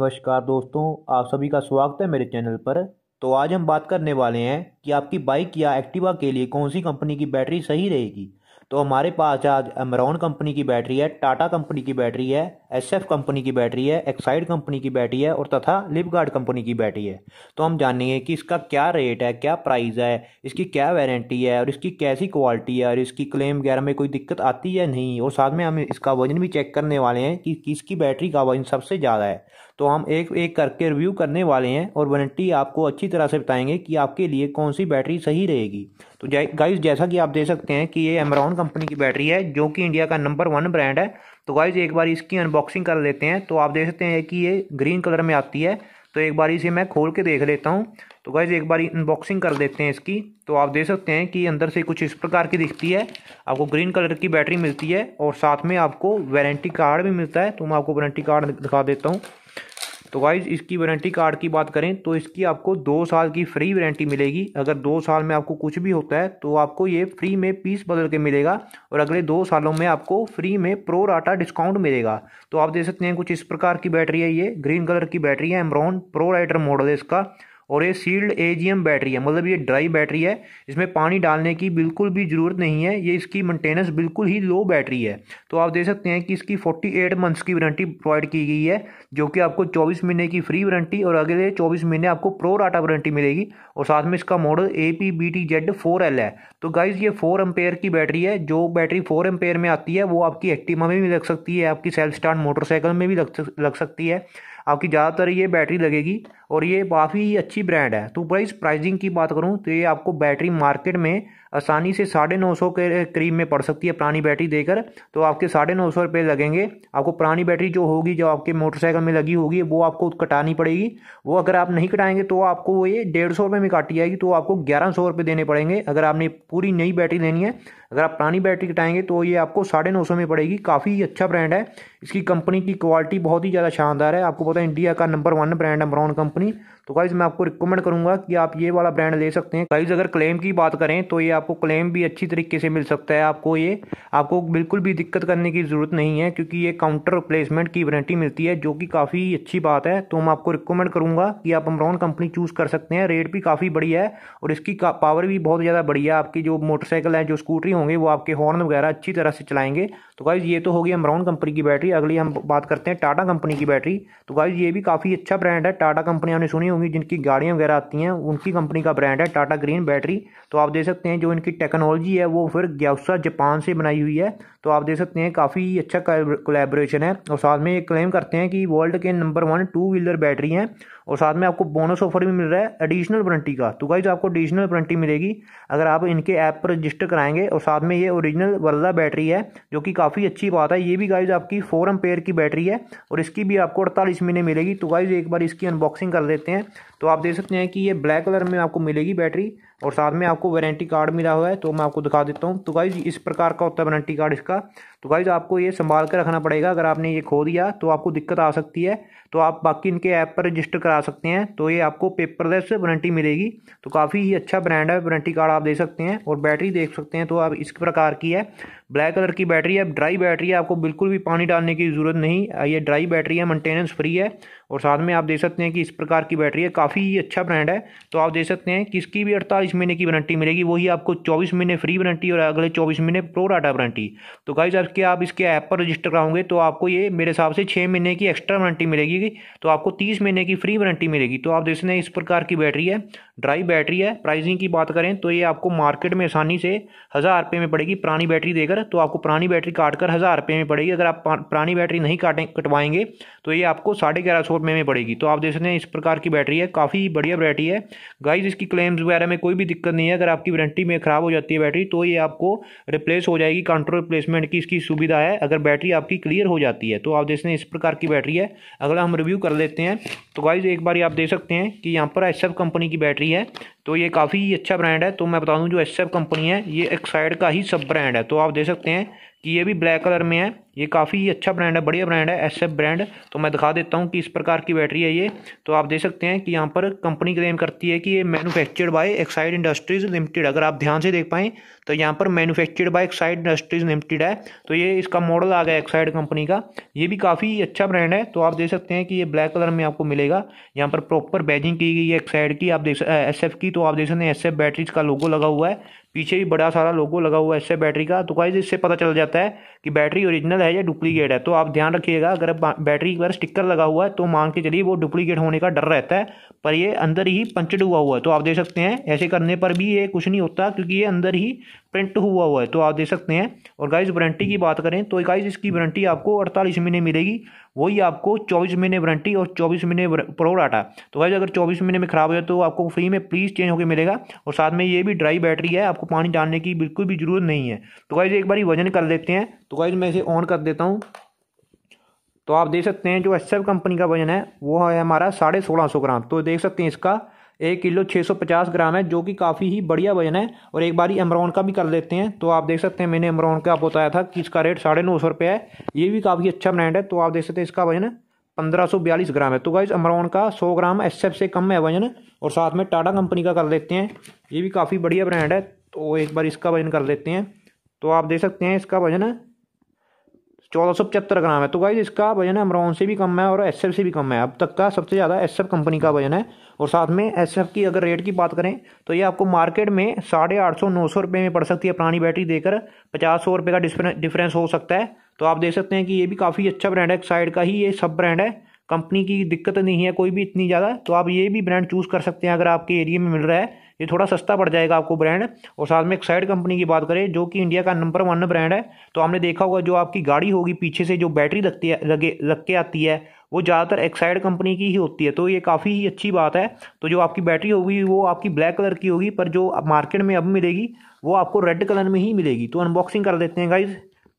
नमस्कार दोस्तों आप सभी का स्वागत है मेरे चैनल पर तो आज हम बात करने वाले हैं कि आपकी बाइक या एक्टिवा के लिए कौन सी कंपनी की बैटरी सही रहेगी तो हमारे पास आज अमराउन कंपनी की बैटरी है टाटा कंपनी की बैटरी है एसएफ कंपनी की बैटरी है एक्साइड कंपनी की बैटरी है और तथा लिपगार्ड कंपनी की बैटरी है तो हम जानेंगे कि इसका क्या रेट है क्या प्राइस है इसकी क्या वारंटी है और इसकी कैसी क्वालिटी है और इसकी क्लेम वगैरह में कोई दिक्कत आती है नहीं और साथ में हम इसका वजन भी चेक करने वाले हैं कि किसकी बैटरी का वजन सबसे ज़्यादा है तो हम एक एक करके रिव्यू करने वाले हैं और वारंटी आपको अच्छी तरह से बताएंगे कि आपके लिए कौन सी बैटरी सही रहेगी तो गाइस जैसा कि आप देख सकते हैं कि ये एमरॉन कंपनी की बैटरी है जो कि इंडिया का नंबर वन ब्रांड है तो गाइस एक बार इसकी अनबॉक्सिंग कर लेते हैं तो आप देख सकते हैं कि ये ग्रीन कलर में आती है तो एक बार इसे मैं खोल के देख लेता हूँ तो गाइज एक बार अनबॉक्सिंग कर देते हैं इसकी तो आप देख सकते हैं कि अंदर से कुछ इस प्रकार की दिखती है आपको ग्रीन कलर की बैटरी मिलती है और साथ में आपको वारंटी कार्ड भी मिलता है तो मैं आपको वारंटी कार्ड दिखा देता हूँ तो वाइज इसकी वारंटी कार्ड की बात करें तो इसकी आपको दो साल की फ्री वारंटी मिलेगी अगर दो साल में आपको कुछ भी होता है तो आपको ये फ्री में पीस बदल के मिलेगा और अगले दो सालों में आपको फ्री में प्रो राटा डिस्काउंट मिलेगा तो आप देख सकते हैं कुछ इस प्रकार की बैटरी है ये ग्रीन कलर की बैटरी है एमरॉन प्रो राइटर मॉडल है इसका और ये सील्ड एजीएम बैटरी है मतलब ये ड्राई बैटरी है इसमें पानी डालने की बिल्कुल भी ज़रूरत नहीं है ये इसकी मेंटेनेंस बिल्कुल ही लो बैटरी है तो आप देख सकते हैं कि इसकी 48 मंथ्स की वारंटी प्रोवाइड की गई है जो कि आपको 24 महीने की फ्री वारंटी और अगले 24 महीने आपको प्रो राटा वारंटी मिलेगी और साथ में इसका model A P B T Z four L है तो गाइज़ ये फोर एम्पेयर की बैटरी है जो बैटरी फोर एम्पेयर में आती है वो आपकी एक्टिमा में भी लग सकती है आपकी सेल्फ स्टार्ट मोटरसाइकिल में भी लग सकती है आपकी ज़्यादातर ये बैटरी लगेगी और ये काफ़ी अच्छी ब्रांड है तो प्राइस प्राइजिंग की बात करूँ तो ये आपको बैटरी मार्केट में आसानी से साढ़े नौ सौ के करीब में पड़ सकती है पुरानी बैटरी देकर तो आपके साढ़े नौ सौ रुपये लगेंगे आपको पुरानी बैटरी जो होगी जो आपके मोटरसाइकिल में लगी होगी वो आपको कटानी पड़ेगी वो अगर आप नहीं कटाएंगे तो आपको ये डेढ़ सौ रुपये में काटी जाएगी तो आपको ग्यारह सौ रुपये देने पड़ेंगे अगर आपने पूरी नई बैटरी लेनी है अगर आप पुरानी बैटरी कटाएंगे तो ये आपको साढ़े नौ सौ में पड़ेगी काफ़ी अच्छा ब्रांड है इसकी कंपनी की क्वालिटी बहुत ही ज़्यादा शानदार है आपको पता है इंडिया का नंबर वन ब्रांड है ब्राउन कंपनी আপনি तो गाइज मैं आपको रिकमेंड करूंगा कि आप ये वाला ब्रांड ले सकते हैं गाइज अगर क्लेम की बात करें तो ये आपको क्लेम भी अच्छी तरीके से मिल सकता है आपको ये आपको बिल्कुल भी दिक्कत करने की ज़रूरत नहीं है क्योंकि ये काउंटर रिप्लेसमेंट की वारंटी मिलती है जो कि काफ़ी अच्छी बात है तो मैं आपको रिकमेंड करूँगा कि आप अमराउन कंपनी चूज़ कर सकते हैं रेट भी काफ़ी बढ़िया है और इसकी पावर भी बहुत ज़्यादा बढ़िया है आपकी जो मोटरसाइकिल है जो स्कूटरी होंगे वो आपके हॉर्न वगैरह अच्छी तरह से चलाएंगे तो गाइज ये तो होगी अमराउन कंपनी की बैटरी अगली हम बात करते हैं टाटा कंपनी की बैटरी तो गाइज ये भी काफ़ी अच्छा ब्रांड है टाटा कंपनी हमने सुनी होंगी जिनकी गाड़ियाँ वगैरह आती हैं उनकी कंपनी का ब्रांड है टाटा ग्रीन बैटरी तो आप देख सकते हैं जो इनकी टेक्नोलॉजी है वो फिर ग्यासा जापान से बनाई हुई है तो आप देख सकते हैं काफ़ी अच्छा कोलेब्रेशन है और साथ में ये क्लेम करते हैं कि वर्ल्ड के number one two wheeler battery हैं और साथ में आपको बोनस ऑफर भी मिल रहा है एडिशनल वारंटी का तो गाइज आपको एडिशनल वारंटी मिलेगी अगर आप इनके ऐप पर रजिस्टर कराएंगे और साथ में ये ओरिजिनल वर्जा बैटरी है जो कि काफ़ी अच्छी बात है ये भी गाइज आपकी फोर एम की बैटरी है और इसकी भी आपको अड़तालीस महीने मिलेगी तो गाइज एक बार इसकी अनबॉक्सिंग कर देते हैं तो आप देख सकते हैं कि ये ब्लैक कलर में आपको मिलेगी बैटरी और साथ में आपको वारंटी कार्ड मिला हुआ है तो मैं आपको दिखा देता हूँ तो गाइज इस प्रकार का होता है वारंटी कार्ड इसका तो गाइज आपको ये संभाल कर रखना पड़ेगा अगर आपने ये खो दिया तो आपको दिक्कत आ सकती है तो आप बाकी इनके ऐप पर रजिस्टर करा सकते हैं तो ये आपको पेपरलेस वारंटी मिलेगी तो काफ़ी ही अच्छा ब्रांड है वारंटी कार्ड आप दे सकते हैं और बैटरी देख सकते हैं तो आप इस प्रकार की है ब्लैक कलर की बैटरी है ड्राई बैटरी है आपको बिल्कुल भी पानी डालने की ज़रूरत नहीं ये ड्राई बैटरी है मेंटेनेंस फ्री है और साथ में आप देख सकते हैं कि इस प्रकार की बैटरी है काफ़ी अच्छा ब्रांड है तो आप देख सकते हैं किसकी भी अड़तालीस महीने की वारंटी मिलेगी वही आपको चौबीस महीने फ्री वारंटी और अगले चौबीस महीने प्रो डाटा वारंटी तो गाइज आपके आप इसके ऐप पर रजिस्टर कराओगे तो आपको ये मेरे हिसाब से छः महीने की एक्स्ट्रा वारंटी मिलेगी तो आपको तीस महीने की फ्री वारंटी मिलेगी तो आप देख सकते हैं इस प्रकार की बैटरी है ड्राई बैटरी है प्राइसिंग की बात करें तो ये आपको मार्केट में आसानी से हज़ार रुपये में पड़ेगी पुरानी बैटरी देकर तो आपको पुरानी बैटरी काट कर हज़ार रुपये में पड़ेगी अगर आप पुरानी बैटरी नहीं काटें कटवाएंगे तो ये आपको साढ़े ग्यारह सौ रुपये में पड़ेगी तो आप देख सकते हैं इस प्रकार की बैटरी है काफ़ी बढ़िया बैटरी है गाइज इसकी क्लेम्स वगैरह में कोई भी दिक्कत नहीं है अगर आपकी वारंटी में ख़राब हो जाती है बैटरी तो ये आपको रिप्लेस हो जाएगी काउंटर रिप्लेसमेंट की इसकी सुविधा है अगर बैटरी आपकी क्लियर हो जाती है तो आप देख सकते हैं इस प्रकार की बैटरी है अगला हम रिव्यू कर लेते हैं तो गाइज एक बार आप देख सकते हैं कि यहाँ पर एस कंपनी की बैटरी रही है तो ये काफ़ी अच्छा ब्रांड है तो मैं बता दूं जो एस कंपनी है ये एक्साइड का ही सब ब्रांड है तो आप देख सकते हैं कि ये भी ब्लैक कलर में है ये काफ़ी अच्छा ब्रांड है बढ़िया ब्रांड है एस ब्रांड तो मैं दिखा देता हूँ कि इस प्रकार की बैटरी है ये तो आप देख सकते हैं कि यहाँ पर कंपनी क्लेम करती है कि ये manufactured by Exide industries limited अगर आप ध्यान से देख पाएँ तो यहाँ पर manufactured by Exide industries limited है तो ये इसका मॉडल आ गया एक्साइड कंपनी का ये भी काफ़ी अच्छा ब्रांड है तो आप देख सकते हैं कि ये ब्लैक कलर में आपको मिलेगा यहाँ पर प्रॉपर बैजिंग की गई है एक्साइड की आप देख एस की तो आप देख सकते हैं एस बैटरीज का लोगो लगा हुआ है पीछे भी बड़ा सारा लोगो लगा हुआ है एस बैटरी का तो गाइज इससे पता चल जाता है कि बैटरी ओरिजिनल है है या डुप्लीकेट है तो आप ध्यान रखिएगा अगर बैटरी के बार स्टिकर लगा हुआ है तो मान के चलिए वो डुप्लीकेट होने का डर रहता है पर ये अंदर ही पंचड हुआ हुआ है तो आप देख सकते हैं ऐसे करने पर भी ये कुछ नहीं होता क्योंकि ये अंदर ही प्रिंट हुआ हुआ है तो आप देख सकते हैं और गाइज वारंटी की बात करें तो गाइज इसकी वारंटी आपको अड़तालीस महीने मिलेगी वही आपको चौबीस महीने वारंटी और चौबीस महीने प्रो डाटा तो वैसे अगर चौबीस महीने में ख़राब हो जाए तो आपको फ्री में प्लीज़ चेंज होकर मिलेगा और साथ में ये भी ड्राई बैटरी है आपको पानी डालने की बिल्कुल भी ज़रूरत नहीं है तो वैसे एक बार वजन कर लेते हैं तो वैसे मैं इसे ऑन कर देता हूँ तो आप देख सकते हैं जो एस कंपनी का वजन है वो है हमारा साढ़े सोलह सौ ग्राम तो देख सकते हैं इसका एक किलो 650 ग्राम है जो कि काफ़ी ही बढ़िया वजन है और एक बार ही का भी कर लेते हैं तो आप देख सकते हैं मैंने एमरॉन का आपको बताया था कि इसका रेट साढ़े नौ सौ रुपये है ये भी काफ़ी अच्छा ब्रांड है तो आप देख सकते हैं इसका वजन पंद्रह सौ बयालीस ग्राम है तो गाइज अमरौन का सौ ग्राम एस से कम है वजन और साथ में टाटा कंपनी का कर लेते हैं ये भी काफ़ी बढ़िया ब्रांड है तो एक बार इसका वजन कर लेते हैं तो आप देख सकते हैं इसका वजन चौदह सौ पचहत्तर ग्राम है तो गाइज इसका वजन है अमराउन से भी कम है और एस से भी कम है अब तक का सबसे ज़्यादा एस कंपनी का वजन है और साथ में एस की अगर रेट की बात करें तो ये आपको मार्केट में साढ़े आठ सौ नौ सौ रुपये में पड़ सकती है पुरानी बैटरी देकर पचास सौ रुपये का डिफरेंस हो सकता है तो आप देख सकते हैं कि ये भी काफ़ी अच्छा ब्रांड है एक साइड का ही ये सब ब्रांड है कंपनी की दिक्कत नहीं है कोई भी इतनी ज़्यादा तो आप ये भी ब्रांड चूज़ कर सकते हैं अगर आपके एरिए में मिल रहा है ये थोड़ा सस्ता पड़ जाएगा आपको ब्रांड और साथ में एक्साइड कंपनी की बात करें जो कि इंडिया का नंबर वन ब्रांड है तो आपने देखा होगा जो आपकी गाड़ी होगी पीछे से जो बैटरी लगती है लगे लग के आती है वो ज़्यादातर एक्साइड कंपनी की ही होती है तो ये काफ़ी ही अच्छी बात है तो जो आपकी बैटरी होगी वो आपकी ब्लैक कलर की होगी पर जो मार्केट में अब मिलेगी वो आपको रेड कलर में ही मिलेगी तो अनबॉक्सिंग कर देते हैं गाइज़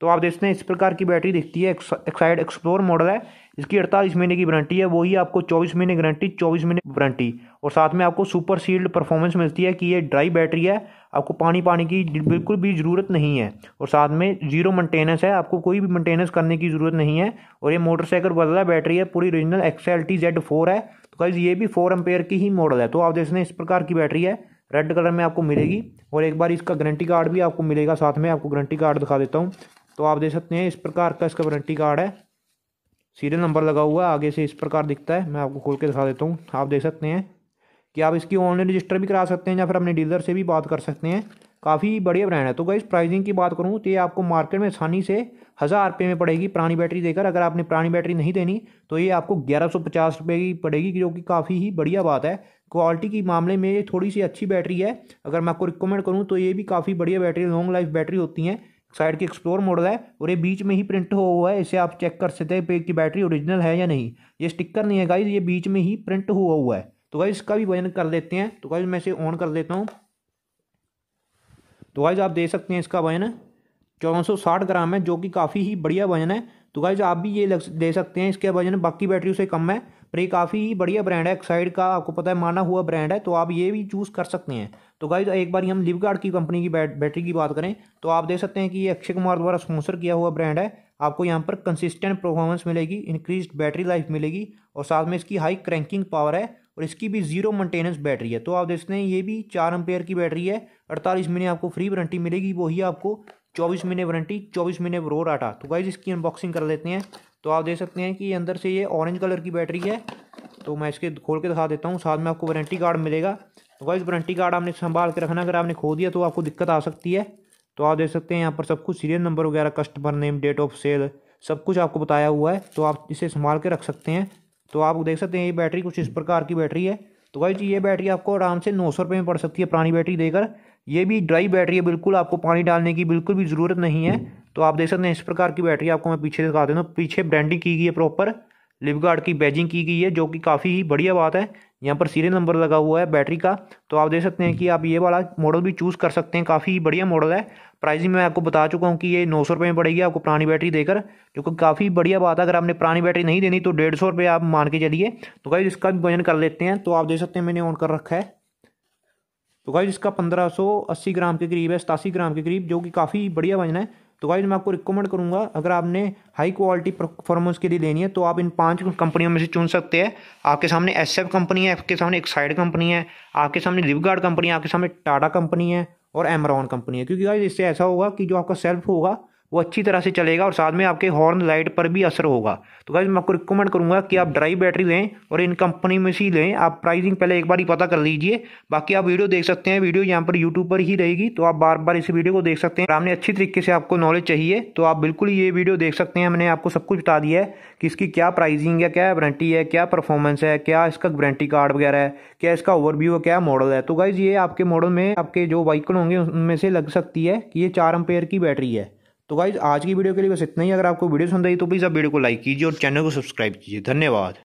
तो आप देखते हैं इस प्रकार की बैटरी दिखती है एक्साइड एक्सप्लोर मॉडल है इसकी अड़तालीस महीने की वारंटी है वही आपको चौबीस महीने गारंटी चौबीस महीने वारंटी और साथ में आपको सुपर सील्ड परफॉर्मेंस मिलती है कि ये ड्राई बैटरी है आपको पानी पानी की बिल्कुल भी ज़रूरत नहीं है और साथ में जीरो मेंटेनेंस है आपको कोई भी मेंटेनेंस करने की ज़रूरत नहीं है और ये मोटरसाइकिल बदला बैटरी है पूरी original X L T Z four है तो गाइज ये भी फोर एम्पेयर की ही मॉडल है तो आप देखते हैं इस प्रकार की बैटरी है रेड कलर में आपको मिलेगी और एक बार इसका गारंटी कार्ड भी आपको मिलेगा साथ में आपको गारंटी कार्ड दिखा देता हूँ तो आप देख सकते हैं इस प्रकार का इसका वारंटी कार्ड है सीरियल नंबर लगा हुआ है आगे से इस प्रकार दिखता है मैं आपको खोल के दिखा देता हूँ आप देख सकते हैं कि आप इसकी ऑनलाइन रजिस्टर भी करा सकते हैं या फिर अपने डीलर से भी बात कर सकते हैं काफ़ी बढ़िया ब्रांड है तो गाइस प्राइसिंग की बात करूँ तो ये आपको मार्केट में आसानी से हज़ार रुपये में पड़ेगी पुरानी बैटरी देकर अगर आपने पुरानी बैटरी नहीं देनी तो ये आपको ग्यारह सौ पचास रुपये की पड़ेगी जो कि काफ़ी ही बढ़िया बात है क्वालिटी के मामले में ये थोड़ी सी अच्छी बैटरी है अगर मैं आपको रिकमेंड करूँ तो ये भी काफ़ी बढ़िया बैटरी लॉन्ग लाइफ बैटरी होती हैं साइड की एक्सप्लोर मोड है और ये बीच में ही प्रिंट हो हुआ है इसे आप चेक कर सकते हैं पेज की बैटरी ओरिजिनल है या नहीं ये स्टिकर नहीं है गाइज ये बीच में ही प्रिंट हुआ हुआ है तो गाइज इसका भी वजन कर लेते हैं तो गाइज मैं इसे ऑन कर देता हूँ तो गाइज आप देख सकते हैं इसका वजन चौदह ग्राम है जो कि काफ़ी ही बढ़िया वजन है तो गाइज आप भी ये दे सकते हैं इसके वजन बाकी बैटरी से कम है पर ये काफ़ी बढ़िया ब्रांड है एक्साइड का आपको पता है माना हुआ ब्रांड है तो आप ये भी चूज़ कर सकते हैं तो गाइज एक बार हम लिपगार्ड की कंपनी की बैटरी की बात करें तो आप देख सकते हैं कि ये अक्षय कुमार द्वारा स्पॉन्सर किया हुआ ब्रांड है आपको यहाँ पर कंसिस्टेंट परफॉर्मेंस मिलेगी इंक्रीज बैटरी लाइफ मिलेगी और साथ में इसकी हाई क्रैंकिंग पावर है और इसकी भी जीरो मेंटेनेंस बैटरी है तो आप देखते हैं ये भी चार एम्पेयर की बैटरी है अड़तालीस महीने आपको फ्री वारंटी मिलेगी वही आपको चौबीस महीने वारंटी चौबीस महीने रो डाटा तो गाइज इसकी अनबॉक्सिंग कर लेते हैं तो आप देख सकते हैं कि अंदर से ये ऑरेंज कलर की बैटरी है तो मैं इसके खोल के दिखा देता हूँ साथ में आपको वारंटी कार्ड मिलेगा तो गाइज वारंटी कार्ड आपने संभाल के रखना अगर आपने खो दिया तो आपको दिक्कत आ सकती है तो आप देख सकते हैं यहाँ पर सब कुछ सीरियल नंबर वगैरह customer name date of sale सब कुछ आपको बताया हुआ है तो आप इसे संभाल के रख सकते हैं तो आप देख सकते हैं ये बैटरी कुछ इस प्रकार की बैटरी है तो भाई ये बैटरी आपको आराम से नौ सौ रुपये में पड़ सकती है पुरानी बैटरी देकर ये भी ड्राई बैटरी है बिल्कुल आपको पानी डालने की बिल्कुल भी ज़रूरत नहीं है हम्म। तो आप देख सकते हैं इस प्रकार की बैटरी आपको मैं पीछे दिखा देता हूँ पीछे ब्रांडिंग की गई है प्रॉपर लिपगार्ड की बैजिंग की गई है जो कि काफ़ी ही बढ़िया बात है यहाँ पर सीरियल नंबर लगा हुआ है बैटरी का तो आप देख सकते हैं कि आप ये वाला मॉडल भी चूज़ कर सकते हैं काफ़ी बढ़िया मॉडल है प्राइसिंग मैं आपको बता चुका हूँ कि ये नौ सौ रुपये में पड़ेगी आपको पुरानी बैटरी देकर जो कि काफ़ी बढ़िया बात है अगर आपने पुरानी बैटरी नहीं देनी तो डेढ़ सौ रुपये आप मान के चलिए तो भाई इसका भी वजन कर लेते हैं तो आप देख सकते हैं मैंने ऑन कर रखा है तो गाइज इसका 1580 ग्राम के करीब है सतासी ग्राम के करीब जो कि काफ़ी बढ़िया वजन है तो गाइज मैं आपको रिकमेंड करूँगा अगर आपने हाई क्वालिटी परफॉर्मेंस के लिए लेनी है तो आप इन पांच कंपनियों में से चुन सकते हैं आपके सामने एस कंपनी है आपके सामने एक्साइड कंपनी है आपके सामने लिवगार्ड कंपनी है आपके सामने टाटा कंपनी है और एमरॉन कंपनी है क्योंकि गाइज इससे ऐसा होगा कि जो आपका सेल्फ होगा वो अच्छी तरह से चलेगा और साथ में आपके हॉर्न लाइट पर भी असर होगा तो गाइज मैं आपको रिकमेंड करूँगा कि आप ड्राई बैटरी लें और इन कंपनी में से ही लें आप प्राइसिंग पहले एक बार ही पता कर लीजिए बाकी आप वीडियो देख सकते हैं वीडियो यहाँ पर यूट्यूब पर ही रहेगी तो आप बार बार इस वीडियो को देख सकते हैं आपने अच्छी तरीके से आपको नॉलेज चाहिए तो आप बिल्कुल ये वीडियो देख सकते हैं हमने आपको सब कुछ बता दिया है कि इसकी क्या प्राइसिंग है क्या वारंटी है क्या परफॉर्मेंस है क्या इसका गारंटी कार्ड वगैरह है क्या इसका ओवरव्यू है क्या मॉडल है तो गाइज ये आपके मॉडल में आपके जो वाइकल होंगे उनमें से लग सकती है कि ये चार एम्पेयर की बैटरी है तो गाइज आज की वीडियो के लिए बस इतना ही अगर आपको वीडियो पसंद आई तो प्लीज़ आप वीडियो को लाइक कीजिए और चैनल को सब्सक्राइब कीजिए धन्यवाद